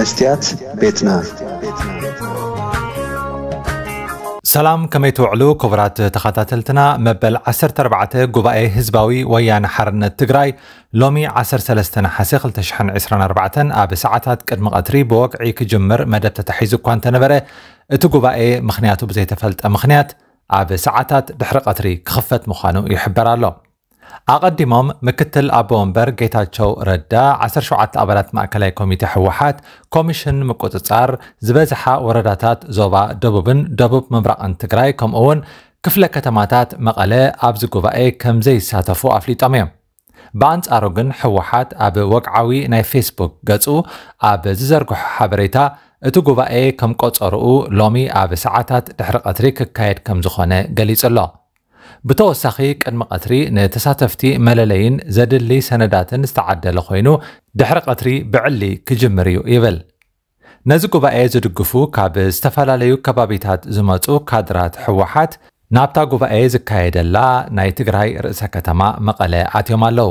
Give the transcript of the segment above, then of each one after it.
مستيات بيتنا سلام كما يتوعلو كبرات تخاتاتلتنا مبل عسر تربعة قبائي هزباوي ويان حرن تقراي لومي عسر سلستنا حسيخل تشحن عسران أربعة أبي ساعتات قد مغطري بوك عيك جمر مدب تتحيزو كوان تنبري اتو قبائي مخنياتو بزيت فلت مخنيات أبي ساعتات بحرق أتري كخفت مخانو يحبرالو أقدمهم مكتل أبو أمبر قيتاتشو ردا عصر شوعة أبلات مأكلاي كوميتي حوحات كوميشن مكوت تصار زبازحة ورداتات زوبا دوبوبن دوبوب مبرق انتقراي كوم أون كفلة كتماتات مقالة أبزكو بأي كم زي ساتفو أفلي طميم بانت أروغن حوحات أبو وقعوي ناي فيسبوك قدسو أبو زيزرقو حبريتا إتو قوبا إيه كم قوت أرؤو لومي أبو ساعتات دحرق أتريك كايد كم زخونة قليز الله ብተወሳኺ ቅድሚ ቀትሪ ንተሳተፍቲ መለለይን ዘድሊ ሰነዳትን ዝተዓደለ ኮይኑ ድሕሪ ቀትሪ ብዕሊ ክጅምር እዩ ይብል ነዚ ጉባኤ ዝድግፉ ካብ ዝተፈላለዩ ከባቢታት ዝመፁ ካድራት ሕወሓት ናብታ ጉባኤ ዝካየደላ ናይ ትግራይ ርእሰ ከተማ መቐለ ኣትዮም ኣለዉ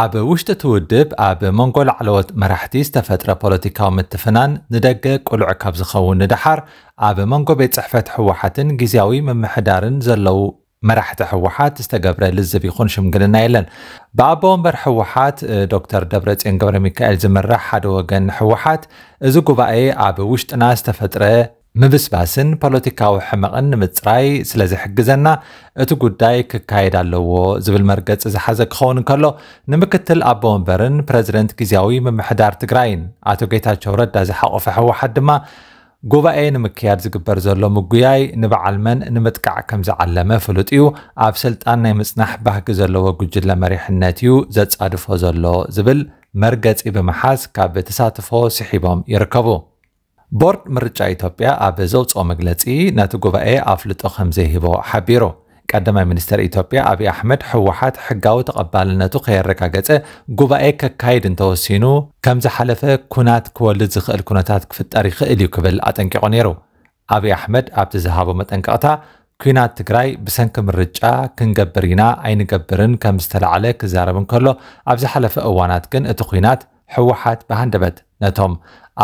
ኣብ ውሽጢ እቲ ውድብ ኣብ መንጎ ላዕለወት መራሕቲ ዝተፈጥረ ፖለቲካዊ ምትፍናን ንደገ ቁልዕ ካብ ዝኸውን ንድሓር ኣብ መንጎ ቤት ፅሕፈት ሕወሓትን ግዜያዊ ምምሕዳርን ዘለው መራሕቲ ሕወሓት ዝተገብረ ልዝብ ይኹን ሽምግልና የለን ብኣቦ ወንበር ሕወሓት ዶክተር ደብረፅዮን ገብረ ሚካኤል ዝምራሕ ሓደ ወገን ሕወሓት እዚ ጉባኤ ኣብ ውሽጥና ዝተፈጥረ ምብስባስን ፖለቲካዊ ሕመቕን ንምፅራይ ስለ ዝሕግዘና እቲ ጉዳይ ክካየድ ኣለዎ ዝብል መርገፂ ዝሓዘ ክኸውን ከሎ ንምክትል ኣቦ ወንበርን ፕረዚደንት ግዜያዊ ምምሕዳር ትግራይን ኣቶ ጌታቸው ረዳ ዝሓቆፈ ሕወሓት ድማ ጉባኤ ንምክያድ ዝግበር ዘሎ ምጉያይ ንበዓል መን ንምጥቃዕ ከም ዝዓለመ ፍሉጥ እዩ ኣብ ስልጣን ናይ ምፅናሕ ባህጊ ዘለዎ ጉጅለ መሪሕነት እዩ ዘጻድፎ ዘሎ ዝብል መርገፂ ብምሓዝ ካብ ተሳትፎ ስሒቦም ይርከቡ ቦርድ ምርጫ ኢትዮጵያ ኣብ ዘውፅኦ መግለፂ ነቲ ጉባኤ ኣፍልጦ ከም ዘይሂቦ ሓቢሩ ቀዳማይ ሚኒስትር ኢትዮጵያ አብይ ኣሕመድ ሕወሓት ሕጋዊ ተቐባልነቱ ከየረጋገፀ ጉባኤ ከካይድ እንተወሲኑ ከም ዝሓለፈ ኩናት ክወልድ ዝኽእል ኩነታት ክፍጠር ይኽእል እዩ ክብል ኣጠንቂቑ ነይሩ ኣብይ ኣሕመድ ኣብቲ ዝሃቦ መጠንቀቕታ ኩናት ትግራይ ብሰንኪ ምርጫ ክንገብር ኢና ኣይንገብርን ከም ዝተለዓለ ክዛረብን ከሎ ኣብ ዝሓለፈ እዋናት ግን እቲ ኩናት ሕወሓት ብሃንደበት ነቶም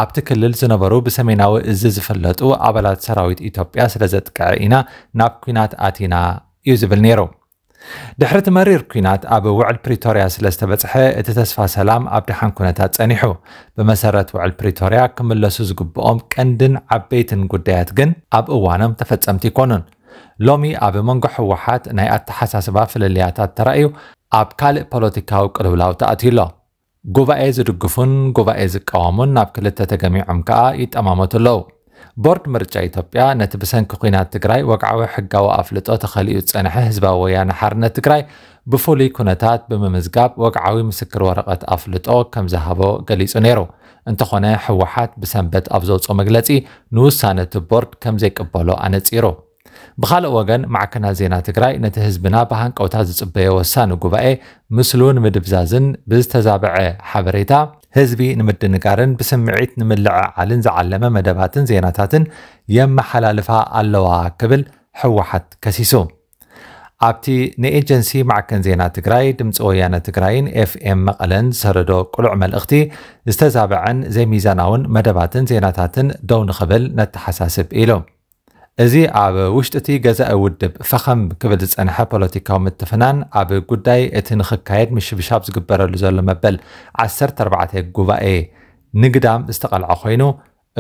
ኣብቲ ክልል ዝነበሩ ብሰሜናዊ እዝ ዝፈለጡ ኣባላት ሰራዊት ኢትዮጵያ ስለ ዘጥቅዐ ኢና ናብ ኩናት ኣቲና እዩ ዝብል ነይሩ ድሕሪ ትመሪር ኩናት ኣብ ውዕል ፕሪቶርያ ስለ ዝተበፅሐ እቲ ተስፋ ሰላም ኣብ ድሓን ኩነታት ፀኒሑ ብመሰረት ውዕል ፕሪቶርያ ክምለሱ ዝግብኦም ቀንድን ዓበይትን ጉዳያት ግን ኣብ እዋኖም ተፈፀምቲ ይኮኑን ሎሚ ኣብ መንጎ ሕወሓት ናይ ኣተሓሳስባ ፍልልያታት ተራእዩ ኣብ ካልእ ፖለቲካዊ ቅልውላው ተኣትዩ ኣሎ ጉባኤ ዝድግፉን ጉባኤ ዝቃወሙን ናብ ክልተ ተገሚዖም ከዓ ይጠማመቱ ኣለዉ ቦርድ ምርጫ ኢትዮጵያ ነቲ ብሰንኪ ኩናት ትግራይ ወግዓዊ ሕጋዊ ኣፍልጦ ተኸሊኡ ዝጸንሐ ህዝባዊ ወያነ ሓርነት ትግራይ ብፍሉይ ኩነታት ብምምዝጋብ ወግዓዊ ምስክር ወረቐት ኣፍልጦ ከም ዝሃቦ ገሊጹ ነይሩ እንተኾነ ሕወሓት ብሰንበት ኣብ ዘውፅኦ መግለጺ ንውሳነ እቲ ቦርድ ከም ዘይቅበሎ ኣነጺሩ ብኻልእ ወገን ማዕከናት ዜና ትግራይ ነቲ ህዝብና ብሃንቀውታ ዝጽበየ ወሳኒ ጉባኤ ምስሉ ንምድብዛዝን ብዝተዛብዐ ሓበሬታ ህዝቢ ንምድንጋርን ብስምዒት ንምልዕዓልን ዝዓለመ መደባትን ዜናታትን የመሓላልፋ ኣለዋ ክብል ሕወሓት ከሲሱ ኣብቲ ንኤጀንሲ ማዕከን ዜና ትግራይ ድምፂ ወያነ ትግራይን ኤፍኤም መቐለን ዝሰረዶ ቁሉዕ መልእኽቲ ዝተዛብዐን ዘይሚዛናውን መደባትን ዜናታትን ደው ንኽብል ነተሓሳስብ ኢሎም እዚ ኣብ ውሽጢ እቲ ገዛኢ ውድብ ፈኸም ክብል ዝፀንሐ ፖለቲካዊ ምትፍናን ኣብ ጉዳይ እቲ ንኽካየድ ምሽብሻብ ዝግበረሉ ዘሎ መበል 14 ጉባኤ ንግዳም ዝተቐልዐ ኮይኑ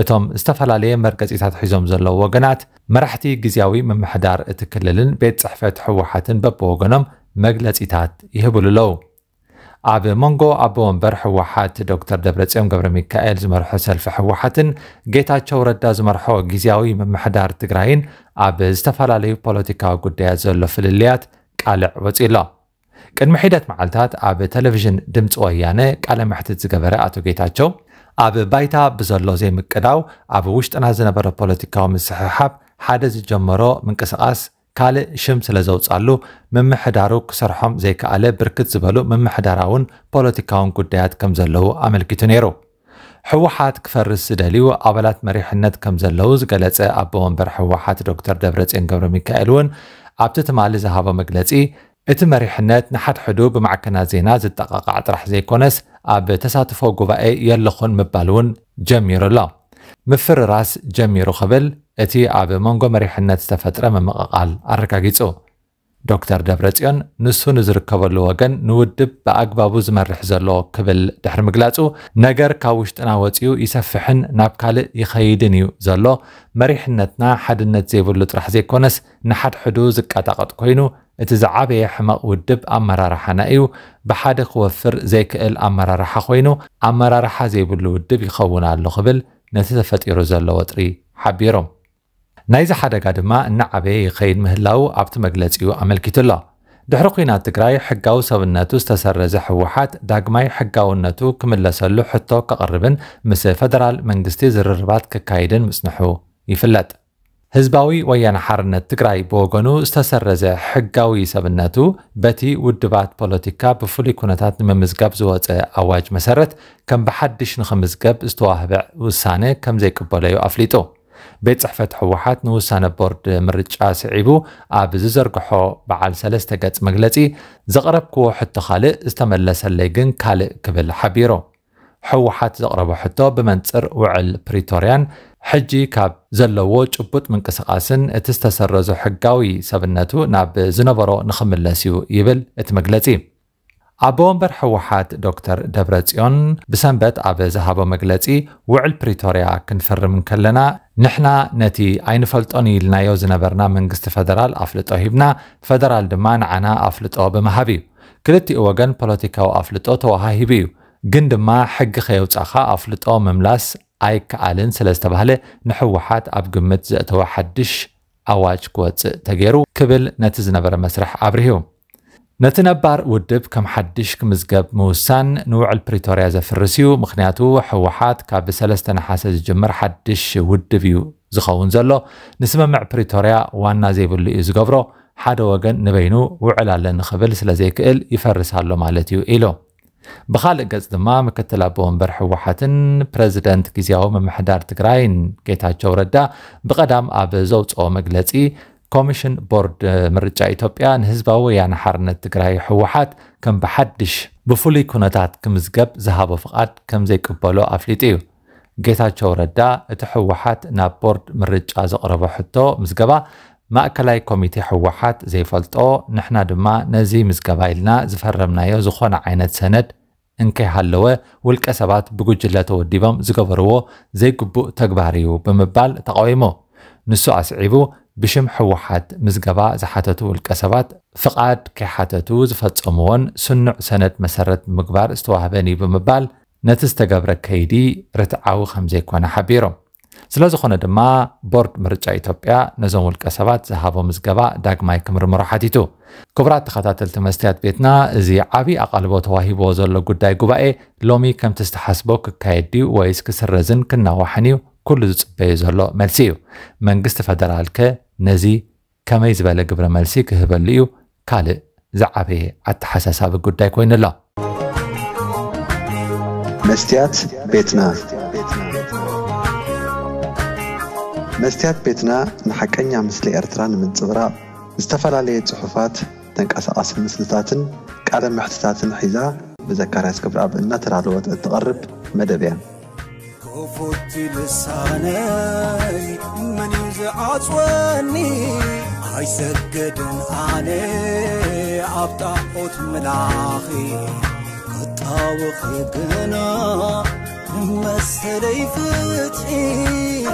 እቶም ዝተፈላለየ መርገፂታት ሒዞም ዘለዉ ወገናት መራሕቲ ግዜያዊ ምምሕዳር እቲ ክልልን ቤት ፅሕፈት ሕወሓትን በብወገኖም መግለፂታት ይህብሉ ኣለዉ ኣብ መንጎ ኣቦ ወንበር ሕወሓት ዶክተር ደብረፅዮን ገብረ ሚካኤል ዝመርሖ ሰልፊ ሕወሓትን ጌታቸው ረዳ ዝመርሖ ግዜያዊ ምምሕዳር ትግራይን ኣብ ዝተፈላለዩ ፖለቲካዊ ጉዳያት ዘሎ ፍልልያት ቃልዕ ወፂ ሎ ቅድሚ ሒደት መዓልትታት ኣብ ቴሌቭዥን ድምፂ ወያነ ቃለ ምሕትት ዝገበረ ኣቶ ጌታቸው ኣብ ባይታ ብዘሎ ዘይምቅዳው ኣብ ውሽጥና ዝነበረ ፖለቲካዊ ምስሕሓብ ሓደ ዝጀመሮ ምንቅስቃስ ካልእ ሽም ስለ ዘውፅኣሉ ምምሕዳሩ ክሰርሖም ዘይከኣለ ብርክት ዝበሉ ምምሕዳራውን ፖለቲካውን ጉዳያት ከም ዘለዉ ኣመልኪቱ ነይሩ ሕወሓት ክፈርስ ዝደልዩ ኣባላት መሪሕነት ከም ዘለዉ ዝገለጸ ኣቦ ወንበር ሕወሓት ዶክተር ደብረፅዮን ገብረ ሚካኤል እውን ኣብቲ ትማሊ ዝሃቦ መግለጺ እቲ መሪሕነት ንሓድሕዱ ብማዕከናት ዜና ዝጠቓቓዕ ጥራሕ ዘይኮነስ ኣብ ተሳትፎ ጉባኤ የለኹን ምባል እውን ጀሚሩ ኣሎ ምፍርራስ ጀሚሩ ክብል እቲ ኣብ መንጎ መሪሕነት ዝተፈጥረ ምምቕቓል ኣረጋጊጹ ዶክተር ደብረጽዮን ንሱ ንዝርከበሉ ወገን ንውድብ ብኣግባቡ ዝመርሕ ዘሎ ክብል ድሕሪ ምግላጹ ነገር ካብ ውሽጥና ወፂኡ ይሰፍሕን ናብ ካልእ ይኸይድን እዩ ዘሎ መሪሕነትና ሓድነት ዘይብሉ ጥራሕ ዘይኮነስ ንሓድሕዱ ዝቀጣቐጥ ኮይኑ እቲ ዝዓበየ ሕማቕ ውድብ ኣመራርሓና እዩ ብሓደ ክወፍር ዘይክእል ኣመራርሓ ኮይኑ ኣመራርሓ ዘይብሉ ውድብ ይኸውን ኣሎ ክብል ነቲ ተፈጢሩ ዘሎ ወጥሪ ሓቢሮም ናይዚ ሓደጋ ድማ እናዓበየ ይኸይድ ምህላው ኣብቲ መግለፂኡ ኣመልኪቱ ኣሎ ድሕሪ ኩናት ትግራይ ሕጋዊ ሰብነቱ ዝተሰረዘ ህወሓት ዳግማይ ሕጋውነቱ ክምለሰሉ ሕቶ ከቕርብን ምስ ፈደራል መንግስቲ ዝርርባት ክካይድን ምጽንሑ ይፍለጥ هزباوي ويان حرنت تقرأي بوغنو استسرز حقاوي سبناتو باتي ودبات بولوتيكا بفولي كونتات نممزقاب زوات اواج مسرت كم بحدش نخمزقاب استواهبع وسانة كم زي كبوليو افليتو بيت صحفت حوحات نوسانة بورد مرج عيبو آب زيزر قحو بعال سلس تقات مقلتي زغرب كو حتى خالق استملس الليقن كالق قبل حبيرو حوحات زغرب حتى بمنصر وعل بريتوريان حجي كاب زلوا جبط من كسقاسن اتستسرزو حقاوي سبنتو ناب زنبرو نخمل لسيو يبل اتمقلتي ኣቦ ወንበር ሕወሓት ዶክተር ደብረፅዮን ብሰንበት ኣብ ዝሃቦ መግለፂ ውዕል ፕሪቶርያ ክንፍርምን ከለና ንሕና ነቲ ኣይንፈልጦን ኢልናዮ ዝነበርና መንግስቲ ፈደራል ኣፍልጦ ሂብና ፈደራል ድማ ንዓና ኣፍልጦ ብምሃብ እዩ ክልቲኡ ወገን ፖለቲካዊ ኣፍልጦ ተዋሃሂቡ እዩ ግን ድማ ሕጊ ከየውፃእኻ ኣፍልጦ ምምላስ ኣይከኣልን ስለ ዝተባህለ ንሕወሓት ኣብ ግምት ዘእተወ ሓድሽ ኣዋጅ ክወፅእ ተገይሩ ክብል ነቲ ዝነበረ መስርሕ ኣብርሂቡ ነቲ ነባር ውድብ ከም ሓድሽ ክምዝገብ ምውሳን ንውዕል ፕሪቶርያ ዘፍርስ እዩ ምክንያቱ ሕወሓት ካብ ብሰለስተ ነሓሰ ዝጅምር ሓድሽ ውድብ እዩ ዝኸውን ዘሎ ንስምምዕ ፕሪቶርያ ዋና ዘይብሉ እዩ ዝገብሮ ሓደ ወገን ንበይኑ ውዕል ኣለን ንኽብል ስለ ዘይክእል ይፈርስ ኣሎ ማለት እዩ ኢሉ ብኻልእ ገጽ ድማ ምክትል ኣቦ ወንበር ሕወሓትን ፕረዚደንት ግዜያዊ ምምሕዳር ትግራይን ጌታቸው ረዳ ብቐዳም ኣብ ዘውፅኦ መግለፂ ኮሚሽን ቦርድ ምርጫ ኢትዮጵያ ንህዝባዊ ወያነ ሓርነት ትግራይ ሕወሓት ከም ብሓድሽ ብፍሉይ ኩነታት ክምዝገብ ዝሃቦ ፍቓድ ከም ዘይቅበሎ ኣፍሊጡ እዩ ጌታቸው ረዳ እቲ ሕወሓት ናብ ቦርድ ምርጫ ዘቕረቦ ሕቶ ምዝገባ ማእከላይ ኮሚቴ ሕወሓት ዘይፈልጦ ንሕና ድማ ነዚ ምዝገባ ኢልና ዝፈረምናዮ ዝኾነ ዓይነት ሰነድ እንከይሃለወ ውልቀ ሰባት ብጉጅለ ተወዲቦም ዝገበርዎ ዘይግቡእ ተግባር እዩ ብምባል ተቃዊሞ ንሱ ኣስዒቡ ብሽም ሕወሓት ምዝገባ ዝሓተቱ ውልቀ ሰባት ፍቓድ ከይሓተቱ ዝፈፀምዎን ስኑዕ ሰነድ መሰረት ምግባር ዝተዋህበን እዩ ብምባል ነቲ ዝተገብረ ከይዲ ርትዓዊ ከም ዘይኮነ ሓቢሮም ስለዝኾነ ድማ ቦርድ ምርጫ ኢትዮጵያ ነዞም ውልቀ ሰባት ዝሃቦ ምዝገባ ዳግማይ ክምርምሮ ሓቲቱ ክቡራት ተኸታተልቲ መስትያት ቤትና እዚ ዓብዪ ኣቓልቦ ተዋሂቦ ዘሎ ጉዳይ ጉባኤ ሎሚ ከምቲ ዝተሓስቦ ክካየድ ድዩ ወይስ ክስረዝን ክናዋሕን እዩ ኩሉ ዝፅበዩ ዘሎ መልሲ እዩ መንግስቲ ፈደራል ከ ነዚ ከመይ ዝበለ ግብረ መልሲ ክህበሉ እዩ ካልእ ዝዓበየ ኣተሓሳሳቢ ጉዳይ ኮይኑ ኣሎ መስትያት ቤትና መስትያት ቤትና ንሓቀኛ ምስሊ ኤርትራ ንምንፅብራቕ ዝተፈላለየ ፅሑፋት ተንቀሳቐሲ ምስልታትን ቃለ ምሕትታትን ሒዛ ብዘካርያስ ክብርኣብ እናተዳለወት እትቐርብ መደብ እያ ኮፎቲ ልሳነይ መን ዝዓፅወኒ ኣይሰገድን ኣነ ኣብ ጣዖት መላኺ ክጣውኺ ግና ما استليفت إيه